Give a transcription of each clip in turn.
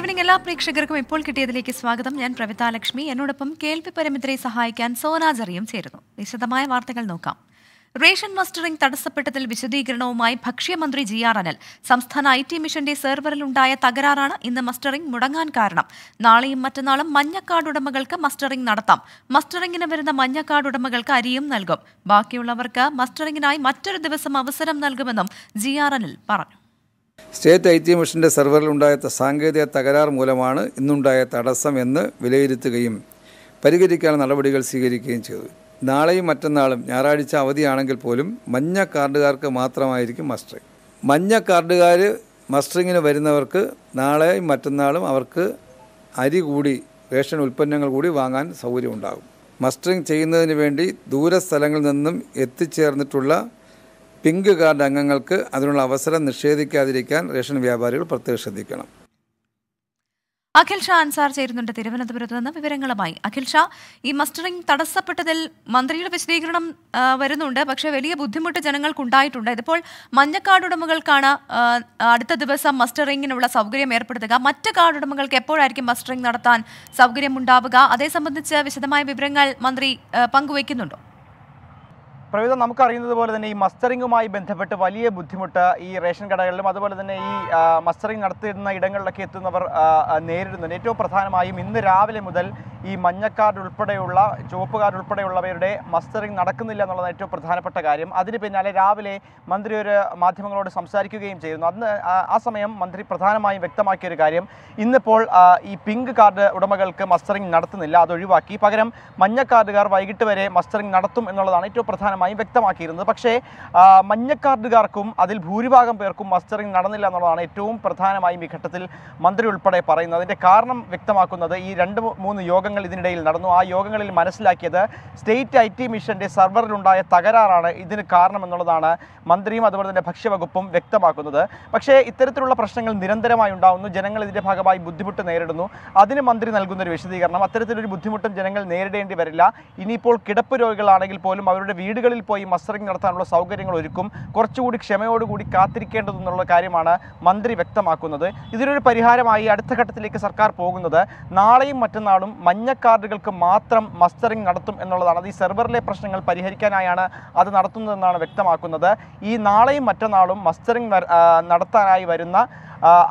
Evening എല്ലാ പ്രേക്ഷകർക്കും ഇപ്പോൾ കിട്ടിയതിലേക്ക് സ്വാഗതം ഞാൻ പ്രവിതാലക്ഷ്മി എന്നോടൊപ്പം കേൾവി പരിമിതരെ സഹായിക്കാൻ സോനാജറിയും ചേരുന്നു വിശദമായ വാർത്തകൾ നോക്കാം റേഷൻ മസ്റ്ററിംഗ് തടസ്സപ്പെട്ടതിൽ വിശദീകരണവുമായി ഭക്ഷ്യമന്ത്രി ജി ആർ അനൽ സംസ്ഥാന ഐ ടി മിഷന്റെ സെർവറിലുണ്ടായ തകരാറാണ് ഇന്ന് മസ്റ്ററിംഗ് മുടങ്ങാൻ കാരണം നാളെയും മറ്റന്നാളും മഞ്ഞക്കാർഡ് ഉടമകൾക്ക് മസ്റ്ററിംഗ് നടത്താം മസ്റ്ററിംഗിന് വരുന്ന മഞ്ഞക്കാർഡ് ഉടമകൾക്ക് അരിയും നൽകും ബാക്കിയുള്ളവർക്ക് മസ്റ്ററിംഗിനായി മറ്റൊരു ദിവസം അവസരം നൽകുമെന്നും ജി ആർ അനിൽ പറഞ്ഞു സ്റ്റേറ്റ് ഐ ടി മിഷൻ്റെ സെർവറിലുണ്ടായ സാങ്കേതിക തകരാർ മൂലമാണ് ഇന്നുണ്ടായ തടസ്സം എന്ന് വിലയിരുത്തുകയും പരിഹരിക്കാൻ നടപടികൾ സ്വീകരിക്കുകയും ചെയ്തു നാളെയും മറ്റന്നാളും ഞായറാഴ്ച അവധിയാണെങ്കിൽ പോലും മഞ്ഞ കാർഡുകാർക്ക് മാത്രമായിരിക്കും മസ്റ്ററിംഗ് മഞ്ഞ കാർഡുകാർ മസ്റ്ററിങ്ങിന് വരുന്നവർക്ക് നാളെയും മറ്റന്നാളും അവർക്ക് അരി കൂടി റേഷൻ ഉൽപ്പന്നങ്ങൾ കൂടി വാങ്ങാൻ സൗകര്യമുണ്ടാകും മസ്റ്ററിങ് ചെയ്യുന്നതിന് വേണ്ടി ദൂരസ്ഥലങ്ങളിൽ നിന്നും എത്തിച്ചേർന്നിട്ടുള്ള പിങ്ക് കാർഡ് അംഗങ്ങൾക്ക് അതിനുള്ള അവസരം നിഷേധിക്കാതിരിക്കാൻ റേഷൻ വ്യാപാരികൾ പ്രത്യേകം ശ്രദ്ധിക്കണം അഖിൽ ഷാ അൻസാർ ചേരുന്നുണ്ട് തിരുവനന്തപുരത്ത് നിന്ന് വിവരങ്ങളുമായി അഖിൽ ഷാ ഈ മസ്റ്ററിംഗ് തടസ്സപ്പെട്ടതിൽ മന്ത്രിയുടെ വിശദീകരണം വരുന്നുണ്ട് പക്ഷേ വലിയ ബുദ്ധിമുട്ട് ജനങ്ങൾക്കുണ്ടായിട്ടുണ്ട് ഇതിപ്പോൾ മഞ്ഞക്കാർഡ് ഉടമകൾക്കാണ് അടുത്ത ദിവസം മസ്റ്ററിങ്ങിനുള്ള സൗകര്യം ഏർപ്പെടുത്തുക മറ്റ് കാർഡ് ഉടമകൾക്ക് എപ്പോഴായിരിക്കും മസ്റ്ററിംഗ് നടത്താൻ സൗകര്യം ഉണ്ടാവുക അതേ സംബന്ധിച്ച് വിശദമായ വിവരങ്ങൾ മന്ത്രി പങ്കുവയ്ക്കുന്നുണ്ടോ പ്രവിധ നമുക്കറിയുന്നത് പോലെ തന്നെ ഈ മസ്റ്ററിങ്ങുമായി ബന്ധപ്പെട്ട് വലിയ ബുദ്ധിമുട്ട് ഈ റേഷൻ കടകളിലും അതുപോലെ തന്നെ ഈ മസ്റ്ററിങ് നടത്തിയിരുന്ന ഇടങ്ങളിലൊക്കെ എത്തുന്നവർ നേരിടുന്നുണ്ട് ഏറ്റവും പ്രധാനമായും ഇന്ന് രാവിലെ മുതൽ ഈ മഞ്ഞ കാർഡ് ഉൾപ്പെടെയുള്ള ചുവപ്പ് കാർഡ് ഉൾപ്പെടെയുള്ളവരുടെ മസ്റ്ററിംഗ് നടക്കുന്നില്ല എന്നുള്ളതാണ് ഏറ്റവും പ്രധാനപ്പെട്ട കാര്യം അതിന് പിന്നാലെ രാവിലെ മന്ത്രി ഒരു മാധ്യമങ്ങളോട് സംസാരിക്കുകയും ചെയ്യുന്നു അന്ന് ആ സമയം മന്ത്രി പ്രധാനമായും ഒരു കാര്യം ഇന്നിപ്പോൾ ഈ പിങ്ക് കാർഡ് ഉടമകൾക്ക് മസ്റ്ററിംഗ് നടത്തുന്നില്ല അത് ഒഴിവാക്കി പകരം മഞ്ഞ വൈകിട്ട് വരെ മസ്റ്ററിംഗ് നടത്തും എന്നുള്ളതാണ് ഏറ്റവും പ്രധാനമായും വ്യക്തമാക്കിയിരുന്നത് പക്ഷേ മഞ്ഞ അതിൽ ഭൂരിഭാഗം പേർക്കും മസ്റ്ററിംഗ് നടന്നില്ല എന്നുള്ളതാണ് ഏറ്റവും പ്രധാനമായും ഈ ഘട്ടത്തിൽ മന്ത്രി ഉൾപ്പെടെ പറയുന്നത് അതിൻ്റെ കാരണം വ്യക്തമാക്കുന്നത് ഈ രണ്ട് മൂന്ന് യോഗ യോഗങ്ങൾ ഇതിനിടയിൽ നടന്നു ആ യോഗങ്ങളിൽ മനസ്സിലാക്കിയത് സ്റ്റേറ്റ് ഐ ടി മിഷൻ്റെ സർവറിലുണ്ടായ തകരാറാണ് ഇതിന് കാരണമെന്നുള്ളതാണ് മന്ത്രിയും അതുപോലെ തന്നെ ഭക്ഷ്യവകുപ്പും വ്യക്തമാക്കുന്നത് പക്ഷേ ഇത്തരത്തിലുള്ള പ്രശ്നങ്ങൾ നിരന്തരമായി ഉണ്ടാകുന്നു ജനങ്ങൾ ഇതിൻ്റെ ഭാഗമായി ബുദ്ധിമുട്ട് നേരിടുന്നു അതിന് മന്ത്രി നൽകുന്ന ഒരു വിശദീകരണം അത്തരത്തിലൊരു ബുദ്ധിമുട്ടും ജനങ്ങൾ നേരിടേണ്ടി വരില്ല ഇനിയിപ്പോൾ കിടപ്പ് രോഗികളാണെങ്കിൽ പോലും അവരുടെ വീടുകളിൽ പോയി മസ്റ്ററിംഗ് നടത്താനുള്ള സൗകര്യങ്ങൾ ഒരുക്കും കുറച്ചുകൂടി ക്ഷമയോടുകൂടി കാത്തിരിക്കേണ്ടതെന്നുള്ള കാര്യമാണ് മന്ത്രി വ്യക്തമാക്കുന്നത് ഇതിനൊരു പരിഹാരമായി അടുത്ത ഘട്ടത്തിലേക്ക് സർക്കാർ പോകുന്നത് നാളെയും മറ്റന്നാളും മഞ്ഞ മഞ്ഞ കാർഡുകൾക്ക് മാത്രം മസ്റ്ററിംഗ് നടത്തും എന്നുള്ളതാണ് അത് ഈ സെർവറിലെ പ്രശ്നങ്ങൾ പരിഹരിക്കാനായാണ് അത് നടത്തുന്നതെന്നാണ് വ്യക്തമാക്കുന്നത് ഈ നാളെയും മറ്റന്നാളും മസ്റ്ററിംഗ് നടത്താനായി വരുന്ന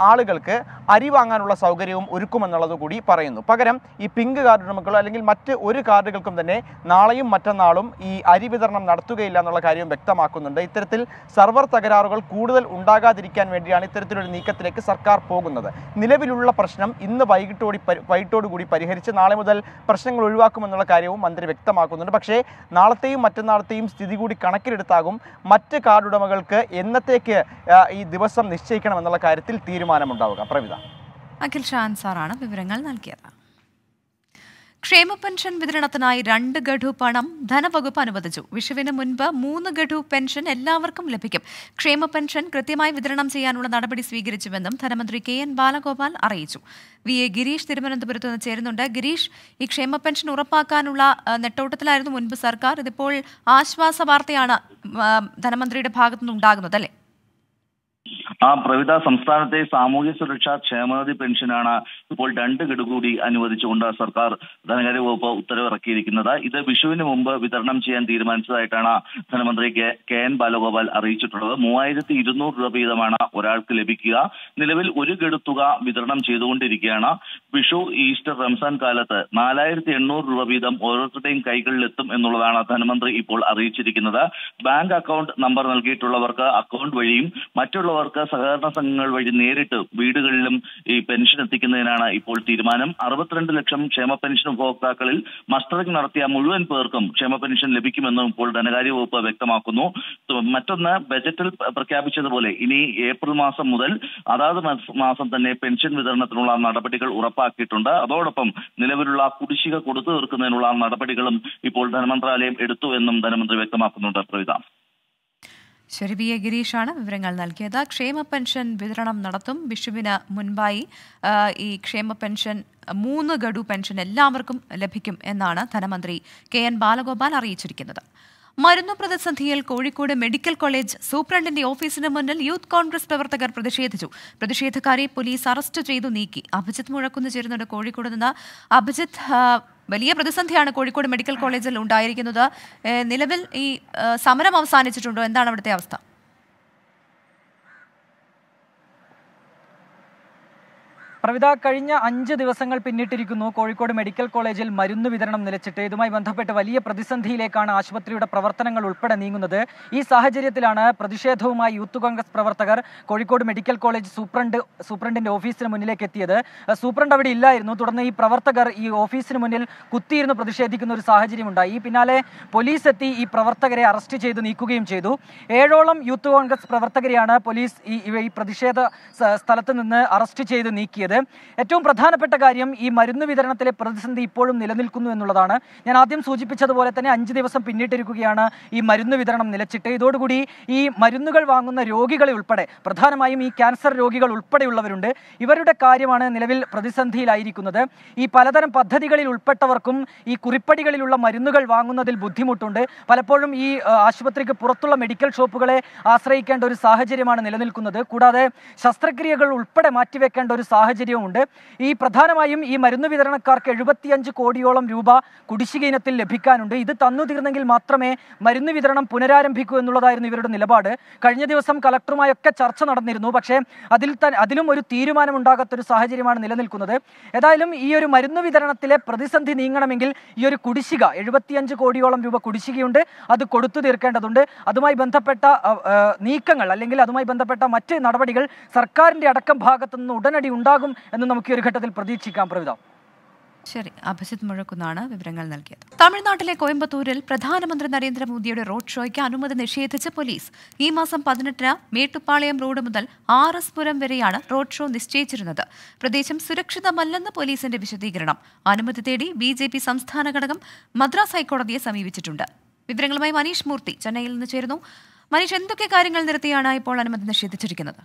ആളുകൾക്ക് അരി വാങ്ങാനുള്ള സൗകര്യവും ഒരുക്കുമെന്നുള്ളത് കൂടി പറയുന്നു പകരം ഈ പിങ്ക് കാർഡ് ഉടമകളോ അല്ലെങ്കിൽ മറ്റ് ഒരു കാർഡുകൾക്കും തന്നെ നാളെയും മറ്റന്നാളും ഈ അരി വിതരണം നടത്തുകയില്ല എന്നുള്ള കാര്യം വ്യക്തമാക്കുന്നുണ്ട് ഇത്തരത്തിൽ സർവർ തകരാറുകൾ കൂടുതൽ ഉണ്ടാകാതിരിക്കാൻ വേണ്ടിയാണ് ഇത്തരത്തിലൊരു നീക്കത്തിലേക്ക് സർക്കാർ പോകുന്നത് നിലവിലുള്ള പ്രശ്നം ഇന്ന് വൈകിട്ടോടി വൈകിട്ടോടുകൂടി പരിഹരിച്ച് നാളെ മുതൽ പ്രശ്നങ്ങൾ ഒഴിവാക്കുമെന്നുള്ള കാര്യവും മന്ത്രി വ്യക്തമാക്കുന്നുണ്ട് പക്ഷേ നാളത്തെയും മറ്റന്നാളത്തെയും സ്ഥിതി കൂടി കണക്കിലെടുത്താകും മറ്റ് കാർഡ് ഉടമകൾക്ക് എന്നത്തേക്ക് ഈ ദിവസം നിശ്ചയിക്കണമെന്നുള്ള കാര്യത്തിൽ തീരുമാനമുണ്ടാവുക പ്രവിത അഖിൽ ഷാൻ സാറാണ് വിവരങ്ങൾ നൽകിയത് ക്ഷേമ പെൻഷൻ വിതരണത്തിനായി രണ്ട് ഗഡു പണം ധനവകുപ്പ് അനുവദിച്ചു വിഷുവിന് മുൻപ് മൂന്ന് ഗഡു പെൻഷൻ എല്ലാവർക്കും ലഭിക്കും ക്ഷേമ പെൻഷൻ കൃത്യമായി വിതരണം ചെയ്യാനുള്ള നടപടി സ്വീകരിച്ചുവെന്നും ധനമന്ത്രി കെ എൻ ബാലഗോപാൽ അറിയിച്ചു വി എ ഗിരീഷ് തിരുവനന്തപുരത്ത് നിന്ന് ചേരുന്നുണ്ട് ഗിരീഷ് ഈ ക്ഷേമ പെൻഷൻ ഉറപ്പാക്കാനുള്ള നെട്ടോട്ടത്തിലായിരുന്നു മുൻപ് സർക്കാർ ഇതിപ്പോൾ ആശ്വാസ വാർത്തയാണ് ധനമന്ത്രിയുടെ ഭാഗത്തുനിന്ന് ഉണ്ടാകുന്നത് അല്ലേ ആ പ്രവിത സംസ്ഥാനത്തെ സാമൂഹ്യ സുരക്ഷാ ക്ഷേമനിധി പെൻഷനാണ് ഇപ്പോൾ രണ്ട് ഗഡു കൂടി അനുവദിച്ചുകൊണ്ട് സർക്കാർ ധനകാര്യ വകുപ്പ് ഉത്തരവിറക്കിയിരിക്കുന്നത് ഇത് വിഷുവിന് മുമ്പ് വിതരണം ചെയ്യാൻ തീരുമാനിച്ചതായിട്ടാണ് ധനമന്ത്രി കെ എൻ ബാലഗോപാൽ അറിയിച്ചിട്ടുള്ളത് മൂവായിരത്തി ഇരുന്നൂറ് രൂപ വീതമാണ് ഒരാൾക്ക് ലഭിക്കുക നിലവിൽ ഒരു ഗഡു തുക വിതരണം ചെയ്തുകൊണ്ടിരിക്കുകയാണ് വിഷു ഈസ്റ്റർ റംസാൻ കാലത്ത് നാലായിരത്തി എണ്ണൂറ് രൂപ വീതം ഓരോരുത്തരുടെയും കൈകളിലെത്തും എന്നുള്ളതാണ് ധനമന്ത്രി ഇപ്പോൾ അറിയിച്ചിരിക്കുന്നത് ബാങ്ക് അക്കൗണ്ട് നമ്പർ നൽകിയിട്ടുള്ളവർക്ക് അക്കൗണ്ട് വഴിയും മറ്റുള്ളവർക്ക് സഹകരണ സംഘങ്ങൾ വഴി നേരിട്ട് വീടുകളിലും ഈ പെൻഷൻ എത്തിക്കുന്നതിനാണ് ഇപ്പോൾ തീരുമാനം അറുപത്തിരണ്ട് ലക്ഷം ക്ഷേമ പെൻഷൻ ഉപഭോക്താക്കളിൽ മസ്റ്ററിംഗ് നടത്തിയ മുഴുവൻ പേർക്കും ക്ഷേമ പെൻഷൻ ലഭിക്കുമെന്നും ഇപ്പോൾ ധനകാര്യ വകുപ്പ് വ്യക്തമാക്കുന്നു മറ്റൊന്ന് ബജറ്റിൽ പ്രഖ്യാപിച്ചതുപോലെ ഇനി ഏപ്രിൽ മാസം മുതൽ അതാത് മാസം തന്നെ പെൻഷൻ വിതരണത്തിനുള്ള നടപടികൾ ഉറപ്പാക്കിയിട്ടുണ്ട് അതോടൊപ്പം നിലവിലുള്ള കുടിശ്ശിക കൊടുത്തു തീർക്കുന്നതിനുള്ള നടപടികളും ഇപ്പോൾ ധനമന്ത്രാലയം എടുത്തു എന്നും ധനമന്ത്രി വ്യക്തമാക്കുന്നുണ്ട് പ്രവിത ശരി വി എ ഗിരീഷാണ് വിവരങ്ങൾ നൽകിയത് ക്ഷേമ പെൻഷൻ വിതരണം നടത്തും വിഷുവിന് മുൻപായി ഈ ക്ഷേമ പെൻഷൻ മൂന്ന് ഗഡു പെൻഷൻ എല്ലാവർക്കും ലഭിക്കും എന്നാണ് ധനമന്ത്രി കെ എൻ ബാലഗോപാൽ അറിയിച്ചിരിക്കുന്നത് മരുന്നു പ്രതിസന്ധിയിൽ കോഴിക്കോട് മെഡിക്കൽ കോളേജ് സൂപ്രണ്ടിന്റെ ഓഫീസിന് മുന്നിൽ യൂത്ത് കോൺഗ്രസ് പ്രവർത്തകർ പ്രതിഷേധിച്ചു പ്രതിഷേധക്കാരെ പോലീസ് അറസ്റ്റ് ചെയ്തു നീക്കി അഭിജിത്ത് മുഴക്കുന്നു ചേരുന്നുണ്ട് കോഴിക്കോട് നിന്ന് അഭിജിത്ത് വലിയ പ്രതിസന്ധിയാണ് കോഴിക്കോട് മെഡിക്കൽ കോളേജിൽ ഉണ്ടായിരിക്കുന്നത് നിലവിൽ ഈ സമരം അവസാനിച്ചിട്ടുണ്ടോ എന്താണ് അവിടുത്തെ അവസ്ഥ പ്രവിത കഴിഞ്ഞ അഞ്ച് ദിവസങ്ങൾ പിന്നിട്ടിരിക്കുന്നു കോഴിക്കോട് മെഡിക്കൽ കോളേജിൽ മരുന്ന് വിതരണം നിലച്ചിട്ട് ഇതുമായി ബന്ധപ്പെട്ട് വലിയ പ്രതിസന്ധിയിലേക്കാണ് ആശുപത്രിയുടെ പ്രവർത്തനങ്ങൾ ഉൾപ്പെടെ നീങ്ങുന്നത് ഈ സാഹചര്യത്തിലാണ് പ്രതിഷേധവുമായി യൂത്ത് കോൺഗ്രസ് പ്രവർത്തകർ കോഴിക്കോട് മെഡിക്കൽ കോളേജ് സൂപ്രണ്ട് സൂപ്രണ്ടിന്റെ ഓഫീസിന് മുന്നിലേക്ക് എത്തിയത് സൂപ്രണ്ട് അവിടെ ഇല്ലായിരുന്നു തുടർന്ന് ഈ പ്രവർത്തകർ ഈ ഓഫീസിന് മുന്നിൽ കുത്തിയിരുന്ന് പ്രതിഷേധിക്കുന്ന ഒരു സാഹചര്യമുണ്ടായി ഈ പിന്നാലെ പോലീസ് എത്തി ഈ പ്രവർത്തകരെ അറസ്റ്റ് ചെയ്ത് നീക്കുകയും ചെയ്തു ഏഴോളം യൂത്ത് കോൺഗ്രസ് പ്രവർത്തകരെയാണ് പോലീസ് ഈ പ്രതിഷേധ സ്ഥലത്ത് നിന്ന് അറസ്റ്റ് ചെയ്ത് നീക്കിയത് ഏറ്റവും പ്രധാനപ്പെട്ട കാര്യം ഈ മരുന്ന് വിതരണത്തിലെ പ്രതിസന്ധി ഇപ്പോഴും നിലനിൽക്കുന്നു എന്നുള്ളതാണ് ഞാൻ ആദ്യം സൂചിപ്പിച്ചതുപോലെ തന്നെ അഞ്ച് ദിവസം പിന്നിട്ടിരിക്കുകയാണ് ഈ മരുന്ന് വിതരണം നിലച്ചിട്ട് ഇതോടുകൂടി ഈ മരുന്നുകൾ വാങ്ങുന്ന രോഗികളെ ഉൾപ്പെടെ പ്രധാനമായും ഈ ക്യാൻസർ രോഗികൾ ഉൾപ്പെടെയുള്ളവരുണ്ട് ഇവരുടെ കാര്യമാണ് നിലവിൽ പ്രതിസന്ധിയിലായിരിക്കുന്നത് ഈ പലതരം പദ്ധതികളിൽ ഉൾപ്പെട്ടവർക്കും ഈ കുറിപ്പടികളിലുള്ള മരുന്നുകൾ വാങ്ങുന്നതിൽ ബുദ്ധിമുട്ടുണ്ട് പലപ്പോഴും ഈ ആശുപത്രിക്ക് പുറത്തുള്ള മെഡിക്കൽ ഷോപ്പുകളെ ആശ്രയിക്കേണ്ട ഒരു സാഹചര്യമാണ് നിലനിൽക്കുന്നത് കൂടാതെ ശസ്ത്രക്രിയകൾ ഉൾപ്പെടെ മാറ്റിവെക്കേണ്ട ഒരു സാഹചര്യം സാഹചര്യമുണ്ട് ഈ പ്രധാനമായും ഈ മരുന്ന് വിതരണക്കാർക്ക് എഴുപത്തിയഞ്ച് കോടിയോളം രൂപ കുടിശ്ശിക ഇനത്തിൽ ലഭിക്കാനുണ്ട് ഇത് തന്നു തീർന്നെങ്കിൽ മാത്രമേ മരുന്ന് വിതരണം പുനരാരംഭിക്കൂ എന്നുള്ളതായിരുന്നു ഇവരുടെ നിലപാട് കഴിഞ്ഞ ദിവസം കലക്ടറുമായൊക്കെ ചർച്ച നടന്നിരുന്നു പക്ഷേ അതിൽ അതിലും ഒരു ഉണ്ടാകാത്തൊരു സാഹചര്യമാണ് നിലനിൽക്കുന്നത് ഏതായാലും ഈ ഒരു മരുന്ന് വിതരണത്തിലെ പ്രതിസന്ധി നീങ്ങണമെങ്കിൽ ഈ ഒരു കുടിശ്ശിക എഴുപത്തിയഞ്ച് കോടിയോളം രൂപ കുടിശ്ശികയുണ്ട് അത് കൊടുത്തു തീർക്കേണ്ടതുണ്ട് അതുമായി ബന്ധപ്പെട്ട നീക്കങ്ങൾ അല്ലെങ്കിൽ അതുമായി ബന്ധപ്പെട്ട മറ്റ് നടപടികൾ സർക്കാരിന്റെ അടക്കം ഭാഗത്തുനിന്ന് ഉടനടി ഉണ്ടാകും ഉണ്ടാകും എന്ന് നമുക്ക് ഒരു ഘട്ടത്തിൽ പ്രതീക്ഷിക്കാം പ്രവിധ ശരി അഭിജിത് മുഴക്കുന്നാണ് വിവരങ്ങൾ നൽകിയത് തമിഴ്നാട്ടിലെ കോയമ്പത്തൂരിൽ പ്രധാനമന്ത്രി നരേന്ദ്രമോദിയുടെ റോഡ് ഷോയ്ക്ക് അനുമതി നിഷേധിച്ച പോലീസ് ഈ മാസം പതിനെട്ടിന് മേട്ടുപ്പാളയം റോഡ് മുതൽ ആർ എസ് പുരം വരെയാണ് റോഡ് ഷോ നിശ്ചയിച്ചിരുന്നത് പ്രദേശം സുരക്ഷിതമല്ലെന്ന് പോലീസിന്റെ വിശദീകരണം അനുമതി തേടി ബി ജെ പി സംസ്ഥാന ഘടകം മദ്രാസ് ഹൈക്കോടതിയെ സമീപിച്ചിട്ടുണ്ട് വിവരങ്ങളുമായി മനീഷ് മൂർത്തി ചെന്നൈയിൽ നിന്ന് ചേരുന്നു മനീഷ് എന്തൊക്കെ കാര്യങ്ങൾ നിർത്തിയാണ് ഇപ്പോൾ അനുമതി നിഷേധിച്ചിരിക്കുന്നത്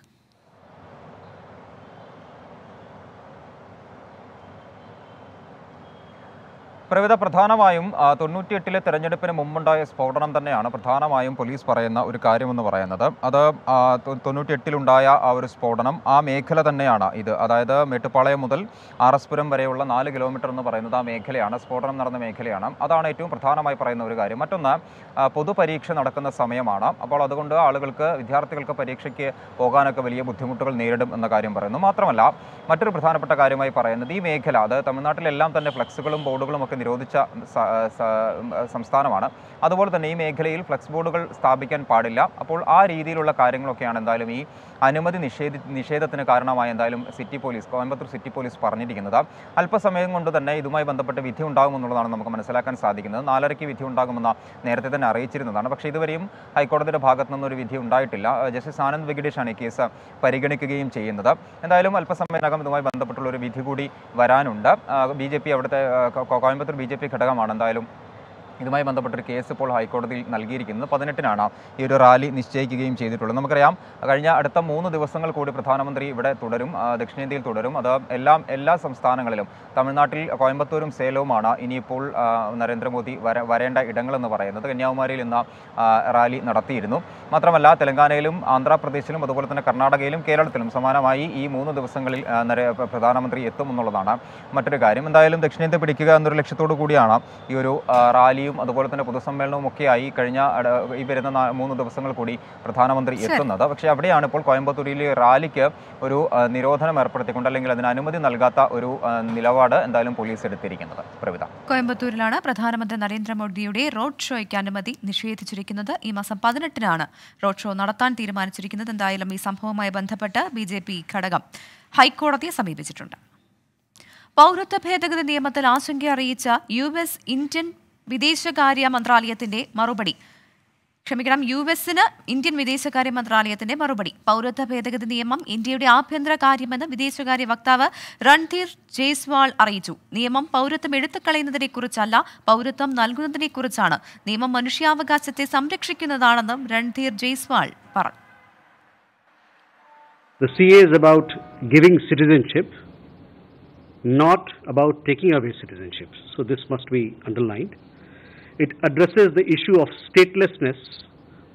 പ്രവിത പ്രധാനമായും എട്ടിലെ തെരഞ്ഞെടുപ്പിന് മുമ്പുണ്ടായ സ്ഫോടനം തന്നെയാണ് പ്രധാനമായും പോലീസ് പറയുന്ന ഒരു കാര്യമെന്ന് പറയുന്നത് അത് എട്ടിലുണ്ടായ ആ ഒരു സ്ഫോടനം ആ മേഖല തന്നെയാണ് ഇത് അതായത് മേട്ടുപ്പാളയം മുതൽ ആറസ്പുരം വരെയുള്ള നാല് കിലോമീറ്റർ എന്ന് പറയുന്നത് ആ മേഖലയാണ് സ്ഫോടനം നടന്ന മേഖലയാണ് അതാണ് ഏറ്റവും പ്രധാനമായി പറയുന്ന ഒരു കാര്യം മറ്റൊന്ന് പൊതുപരീക്ഷ നടക്കുന്ന സമയമാണ് അപ്പോൾ അതുകൊണ്ട് ആളുകൾക്ക് വിദ്യാർത്ഥികൾക്ക് പരീക്ഷയ്ക്ക് പോകാനൊക്കെ വലിയ ബുദ്ധിമുട്ടുകൾ നേരിടും എന്ന കാര്യം പറയുന്നു മാത്രമല്ല മറ്റൊരു പ്രധാനപ്പെട്ട കാര്യമായി പറയുന്നത് ഈ മേഖല അത് തമിഴ്നാട്ടിലെല്ലാം തന്നെ ഫ്ലക്സുകളും ബോർഡുകളും ഒക്കെ നിരോധിച്ച സംസ്ഥാനമാണ് അതുപോലെ തന്നെ ഈ മേഖലയിൽ ഫ്ലക്സ് ബോർഡുകൾ സ്ഥാപിക്കാൻ പാടില്ല അപ്പോൾ ആ രീതിയിലുള്ള കാര്യങ്ങളൊക്കെയാണ് എന്തായാലും ഈ അനുമതി നിഷേധി നിഷേധത്തിന് കാരണമായി എന്തായാലും city police Coimbatore city police പറഞ്ഞിരിക്കുന്നത് അല്പസമയം കൊണ്ട് തന്നെ ഇതുമായി ബന്ധപ്പെട്ട് വിധി ഉണ്ടാകുമെന്നുള്ളതാണ് നമുക്ക് മനസ്സിലാക്കാൻ സാധിക്കുന്നത് നാലരയ്ക്ക് വിധി ഉണ്ടാകുമെന്ന നേരത്തെ തന്നെ അറിയിച്ചിരുന്നതാണ് പക്ഷേ ഇതുവരെയും ഹൈക്കോടതിയുടെ ഭാഗത്തു നിന്നൊരു വിധി ഉണ്ടായിട്ടില്ല ജസ്റ്റിസ് ആനന്ദ് വെങ്കിടേഷാണ് ഈ കേസ് പരിഗണിക്കുകയും ചെയ്യുന്നത് എന്തായാലും അല്പസമയത്തിനകം ഇതുമായി ബന്ധപ്പെട്ടുള്ള ഒരു വിധി കൂടി വരാനുണ്ട് ബി ജെ പി അവിടുത്തെ കോയമ്പത്തൂർ മാത്രം ബി ജെ പി ഘടകമാണ് എന്തായാലും ഇതുമായി ബന്ധപ്പെട്ടൊരു കേസ് ഇപ്പോൾ ഹൈക്കോടതിയിൽ നൽകിയിരിക്കുന്നത് പതിനെട്ടിനാണ് ഈ ഒരു റാലി നിശ്ചയിക്കുകയും ചെയ്തിട്ടുള്ളത് നമുക്കറിയാം കഴിഞ്ഞ അടുത്ത മൂന്ന് ദിവസങ്ങൾ കൂടി പ്രധാനമന്ത്രി ഇവിടെ തുടരും ദക്ഷിണേന്ത്യയിൽ തുടരും അത് എല്ലാം എല്ലാ സംസ്ഥാനങ്ങളിലും തമിഴ്നാട്ടിൽ കോയമ്പത്തൂരും സേലവുമാണ് ഇനിയിപ്പോൾ നരേന്ദ്രമോദി വര വരേണ്ട ഇടങ്ങളെന്ന് പറയുന്നത് കന്യാകുമാരിയിൽ ഇന്ന് റാലി നടത്തിയിരുന്നു മാത്രമല്ല തെലങ്കാനയിലും ആന്ധ്രാപ്രദേശിലും അതുപോലെ തന്നെ കർണാടകയിലും കേരളത്തിലും സമാനമായി ഈ മൂന്ന് ദിവസങ്ങളിൽ പ്രധാനമന്ത്രി എത്തുമെന്നുള്ളതാണ് മറ്റൊരു കാര്യം എന്തായാലും ദക്ഷിണേന്ത്യ പിടിക്കുക എന്നൊരു ലക്ഷ്യത്തോടു കൂടിയാണ് ഈ ഒരു റാലി റാലിയും അതുപോലെ തന്നെ പൊതുസമ്മേളനവും ഒക്കെയായി കഴിഞ്ഞ ഈ വരുന്ന മൂന്ന് ദിവസങ്ങൾ കൂടി പ്രധാനമന്ത്രി എത്തുന്നത് പക്ഷേ അവിടെയാണ് ഇപ്പോൾ കോയമ്പത്തൂരിൽ റാലിക്ക് ഒരു നിരോധനം ഏർപ്പെടുത്തിക്കൊണ്ട് അല്ലെങ്കിൽ അതിന് അനുമതി നൽകാത്ത ഒരു നിലപാട് എന്തായാലും പോലീസ് എടുത്തിരിക്കുന്നത് പ്രവിത കോയമ്പത്തൂരിലാണ് പ്രധാനമന്ത്രി നരേന്ദ്രമോദിയുടെ റോഡ് ഷോയ്ക്ക് അനുമതി നിഷേധിച്ചിരിക്കുന്നത് ഈ മാസം പതിനെട്ടിനാണ് റോഡ് ഷോ നടത്താൻ തീരുമാനിച്ചിരിക്കുന്നത് എന്തായാലും ഈ സംഭവവുമായി ബന്ധപ്പെട്ട് ബി ജെ പി ഘടകം ഹൈക്കോടതിയെ സമീപിച്ചിട്ടുണ്ട് പൗരത്വ ഭേദഗതി നിയമത്തിൽ ആശങ്ക അറിയിച്ച യു എസ് ഇന്ത്യൻ വിദേശകാര്യ മന്ത്രാലയത്തിന്റെ മറുപടി ക്ഷമിക്കണം യു എസിന് ഇന്ത്യൻ വിദേശകാര്യ മന്ത്രാലയത്തിന്റെ മറുപടി പൗരത്വ ഭേദഗതി നിയമം ഇന്ത്യയുടെ ആഭ്യന്തര കാര്യമെന്ന് വിദേശകാര്യ വക്താവ് രൺധീർ ജയ്സ്വാൾ അറിയിച്ചു നിയമം പൗരത്വം എടുത്തുകളയുന്നതിനെ കുറിച്ചല്ല പൗരത്വം നൽകുന്നതിനെ കുറിച്ചാണ് നിയമം മനുഷ്യാവകാശത്തെ സംരക്ഷിക്കുന്നതാണെന്നും രൺധീർ ജയ്സ്വാൾ പറഞ്ഞു The CA is about giving citizenship, not about taking away citizenship. So this must be underlined. It addresses the issue of statelessness,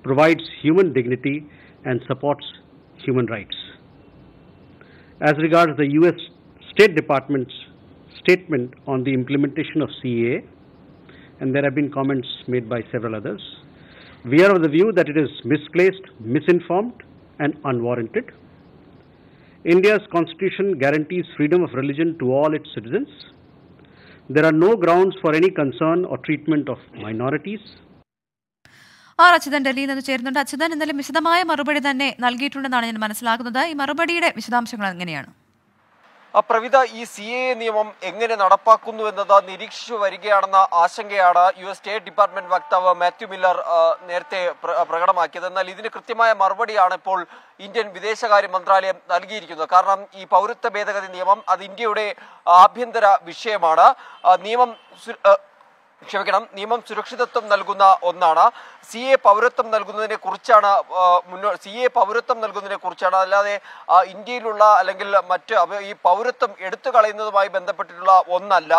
provides human dignity, and supports human rights. As regards the U.S. State Department's statement on the implementation of CAA, and there have been comments made by several others, we are of the view that it is misplaced, misinformed, and unwarranted. India's constitution guarantees freedom of religion to all its citizens There are no grounds for any concern or treatment of minorities. R Achuthan ഡൽഹിയിൽ നിന്ന് ചേരുന്നുണ്ട് അച്യുതൻ ഇന്നലെ വിശദമായ മറുപടി തന്നെ നൽകിയിട്ടുണ്ടെന്നാണ് ഞാൻ മനസ്സിലാക്കുന്നത് ഈ മറുപടിയുടെ വിശദാംശങ്ങൾ എങ്ങനെയാണ് പ്രവിത ഈ സി എ നിയമം എങ്ങനെ നടപ്പാക്കുന്നു എന്നത് നിരീക്ഷിച്ചു വരികയാണെന്ന ആശങ്കയാണ് യു എസ് സ്റ്റേറ്റ് ഡിപ്പാർട്ട്മെന്റ് വക്താവ് മാത്യു മില്ലർ നേരത്തെ പ്രകടമാക്കിയത് എന്നാൽ ഇതിന് കൃത്യമായ മറുപടിയാണ് ഇപ്പോൾ ഇന്ത്യൻ വിദേശകാര്യ മന്ത്രാലയം നൽകിയിരിക്കുന്നത് കാരണം ഈ പൗരത്വ ഭേദഗതി നിയമം അത് ഇന്ത്യയുടെ ആഭ്യന്തര വിഷയമാണ് നിയമം ക്ഷമിക്കണം നിയമം സുരക്ഷിതത്വം നൽകുന്ന ഒന്നാണ് സി എ പൗരത്വം നൽകുന്നതിനെ കുറിച്ചാണ് മുന്നോട്ട് സി എ പൗരത്വം നൽകുന്നതിനെ കുറിച്ചാണ് അല്ലാതെ ഇന്ത്യയിലുള്ള അല്ലെങ്കിൽ മറ്റ് ഈ പൗരത്വം എടുത്തു കളയുന്നതുമായി ബന്ധപ്പെട്ടിട്ടുള്ള ഒന്നല്ല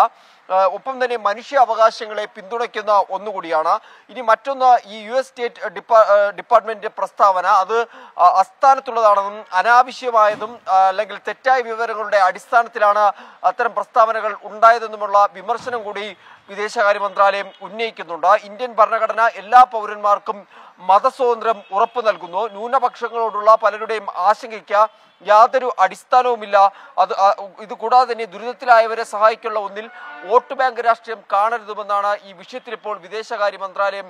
ഒപ്പം തന്നെ മനുഷ്യ അവകാശങ്ങളെ പിന്തുണയ്ക്കുന്ന ഒന്നുകൂടിയാണ് ഇനി മറ്റൊന്ന് ഈ യു എസ് സ്റ്റേറ്റ് ഡിപ്പാർട്ട്മെന്റിന്റെ പ്രസ്താവന അത് അസ്ഥാനത്തുള്ളതാണെന്നും അനാവശ്യമായതും അല്ലെങ്കിൽ തെറ്റായ വിവരങ്ങളുടെ അടിസ്ഥാനത്തിലാണ് അത്തരം പ്രസ്താവനകൾ ഉണ്ടായതെന്നുമുള്ള വിമർശനം കൂടി വിദേശകാര്യ മന്ത്രാലയം ഉന്നയിക്കുന്നുണ്ട് ഇന്ത്യൻ ഭരണഘടന എല്ലാ പൗരന്മാർക്കും മതസ്വാതന്ത്ര്യം ഉറപ്പു നൽകുന്നു ന്യൂനപക്ഷങ്ങളോടുള്ള പലരുടെയും ആശങ്കയ്ക്ക് യാതൊരു അടിസ്ഥാനവുമില്ല അത് ഇത് കൂടാതെ തന്നെ ദുരിതത്തിലായവരെ സഹായിക്കുള്ള ഒന്നിൽ വോട്ട് ബാങ്ക് രാഷ്ട്രീയം കാണരുതുമെന്നാണ് ഈ വിഷയത്തിൽ ഇപ്പോൾ വിദേശകാര്യ മന്ത്രാലയം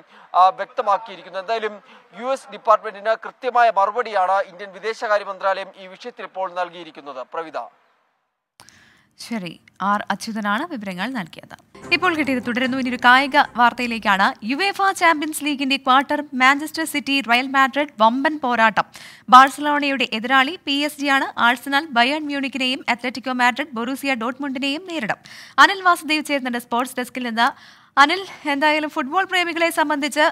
വ്യക്തമാക്കിയിരിക്കുന്നത് എന്തായാലും യു എസ് ഡിപ്പാർട്ട്മെന്റിന് കൃത്യമായ മറുപടിയാണ് ഇന്ത്യൻ വിദേശകാര്യ മന്ത്രാലയം ഈ വിഷയത്തിൽ ഇപ്പോൾ നൽകിയിരിക്കുന്നത് പ്രവിധ ശരി ആർ അച്യുതനാണ് വിവരങ്ങൾ നൽകിയത് ഇപ്പോൾ കിട്ടിയത് തുടരുന്നു ഇനി ഒരു കായിക വാർത്തയിലേക്കാണ് യുവേഫ ചാമ്പ്യൻസ് ലീഗിന്റെ quarter Manchester City Real Madrid വമ്പൻ പോരാട്ടം ബാഴ്സലോണയുടെ എതിരാളി പി എസ് ജി ആണ് ആഴ്സണൽ ബയൺ മ്യൂണിക്കിനെയും അത്ലറ്റിക്കോ മാഡ്രിഡ് ബൊറൂസിയ ഡോട്ട്മുണ്ടിനെയും നേരിടും അനിൽ വാസുദേവ് ചേരുന്നുണ്ട് സ്പോർട്സ് ഡെസ്കിൽ നിന്ന് അനിൽ എന്തായാലും ഫുട്ബോൾ പ്രേമികളെ സംബന്ധിച്ച്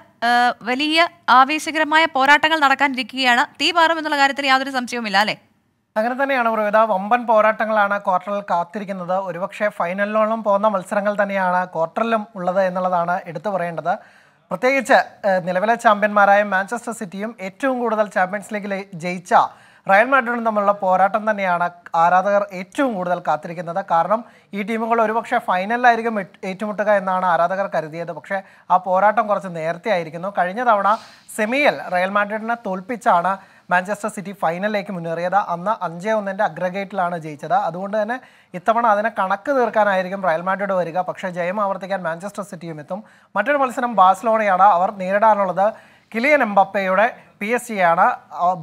വലിയ ആവേശകരമായ പോരാട്ടങ്ങൾ നടക്കാനിരിക്കുകയാണ് തീ പാറും എന്നുള്ള കാര്യത്തിൽ യാതൊരു സംശയവുമില്ല അല്ലേ അങ്ങനെ തന്നെയാണ് പ്രവിത വമ്പൻ പോരാട്ടങ്ങളാണ് ക്വാർട്ടറിൽ കാത്തിരിക്കുന്നത് ഒരുപക്ഷെ ഫൈനലിനോളം പോകുന്ന മത്സരങ്ങൾ തന്നെയാണ് ക്വാർട്ടറിലും ഉള്ളത് എന്നുള്ളതാണ് എടുത്തു പറയേണ്ടത് പ്രത്യേകിച്ച് നിലവിലെ ചാമ്പ്യന്മാരായ മാഞ്ചസ്റ്റർ സിറ്റിയും ഏറ്റവും കൂടുതൽ ചാമ്പ്യൻസ് ലീഗിൽ ജയിച്ച റയൽ മാഡ്രിഡും തമ്മിലുള്ള പോരാട്ടം തന്നെയാണ് ആരാധകർ ഏറ്റവും കൂടുതൽ കാത്തിരിക്കുന്നത് കാരണം ഈ ടീമുകൾ ഒരുപക്ഷെ ഫൈനലിലായിരിക്കും ഏറ്റുമുട്ടുക എന്നാണ് ആരാധകർ കരുതിയത് പക്ഷേ ആ പോരാട്ടം കുറച്ച് നേരത്തെ ആയിരിക്കുന്നു കഴിഞ്ഞ തവണ സെമിയിൽ റയൽ മാഡ്രിഡിനെ തോൽപ്പിച്ചാണ് മാഞ്ചസ്റ്റർ സിറ്റി ഫൈനലിലേക്ക് മുന്നേറിയത് അന്ന് അഞ്ചേ ഒന്നിൻ്റെ അഗ്രഗേറ്റിലാണ് ജയിച്ചത് അതുകൊണ്ട് തന്നെ ഇത്തവണ അതിനെ കണക്ക് തീർക്കാനായിരിക്കും റയൽ മാഡ്രിഡ് വരിക പക്ഷേ ജയം ആവർത്തിക്കാൻ മാഞ്ചസ്റ്റർ സിറ്റിയും എത്തും മറ്റൊരു മത്സരം ബാഴ്സലോണയാണ് അവർ നേരിടാനുള്ളത് കിലിയൻ എംബപ്പയുടെ പി എസ് ആണ്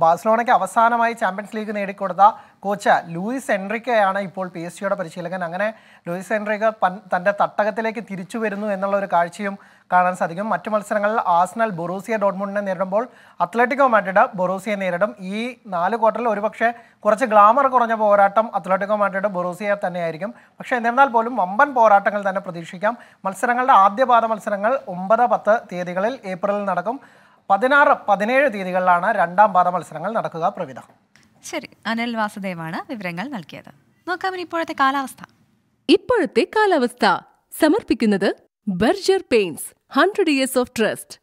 ബാഴ്സലോണയ്ക്ക് അവസാനമായി ചാമ്പ്യൻസ് ലീഗ് നേടിക്കൊടുത്ത കോച്ച് ലൂയിസ് എൻറിക്കയാണ് ഇപ്പോൾ പി എസ് സിയുടെ പരിശീലകൻ അങ്ങനെ ലൂയിസ് എൻറിക്ക തൻ്റെ തട്ടകത്തിലേക്ക് തിരിച്ചു വരുന്നു എന്നുള്ള ഒരു കാഴ്ചയും കാണാൻ സാധിക്കും മറ്റു മത്സരങ്ങളിൽ ആസ്നൽ ബൊറൂസിയ ഡോട്ട്മുണ്ടിനെ നേരിടുമ്പോൾ അത്ലറ്റിക്കോ മാഡ്രിഡ് ബൊറൂസിയെ നേരിടും ഈ നാല് ക്വാർട്ടറിൽ ഒരുപക്ഷെ കുറച്ച് ഗ്ലാമർ കുറഞ്ഞ പോരാട്ടം അത്ലറ്റിക്കോ മാഡ്രിഡ് ബൊറൂസിയ തന്നെയായിരിക്കും പക്ഷേ എന്നിരുന്നാൽ പോലും വമ്പൻ പോരാട്ടങ്ങൾ തന്നെ പ്രതീക്ഷിക്കാം മത്സരങ്ങളുടെ ആദ്യപാദ മത്സരങ്ങൾ ഒമ്പത് പത്ത് തീയതികളിൽ ഏപ്രിലിൽ നടക്കും പതിനാറ് പതിനേഴ് തീയതികളിലാണ് രണ്ടാം പാദ മത്സരങ്ങൾ നടക്കുക പ്രവിധ ശരി അനിൽ വാസുദേവാണ് വിവരങ്ങൾ നൽകിയത് നോക്കാം ഇപ്പോഴത്തെ കാലാവസ്ഥ ഇപ്പോഴത്തെ കാലാവസ്ഥ സമർപ്പിക്കുന്നത് Berger Paints 100 Years of Trust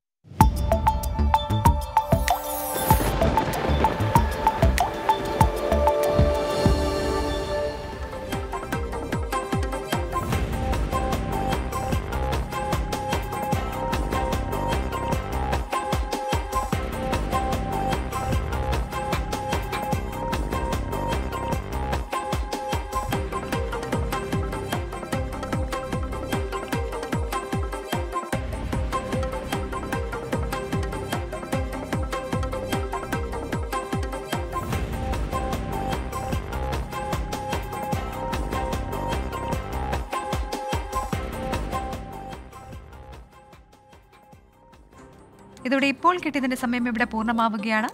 ഇതോടെ ഇപ്പോൾ കിട്ടിയതിന്റെ സമയം ഇവിടെ പൂർണ്ണമാവുകയാണ്